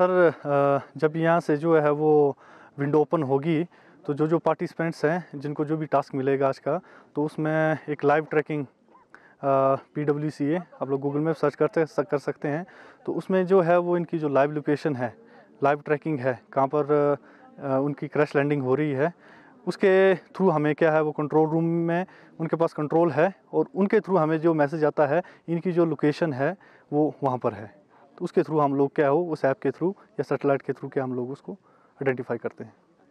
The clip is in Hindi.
सर जब यहाँ से जो है वो विंडो ओपन होगी तो जो जो पार्टिसिपेंट्स हैं जिनको जो भी टास्क मिलेगा आज का तो उसमें एक live tracking P W C A आप लोग गूगल में सर्च करते कर सकते हैं तो उसमें जो है वो इनकी जो लाइव लोकेशन है लाइव ट्रैकिंग है कहाँ पर आ, उनकी क्रैश लैंडिंग हो रही है उसके थ्रू हमें क्या है वो कंट्रोल रूम में उनके पास कंट्रोल है और उनके थ्रू हमें जो मैसेज आता है इनकी जो लोकेशन है वो वहाँ पर है तो उसके थ्रू हम लोग क्या हो उस ऐप के थ्रू या सेटेलाइट के थ्रू क्या हम लोग उसको आइडेंटिफाई करते हैं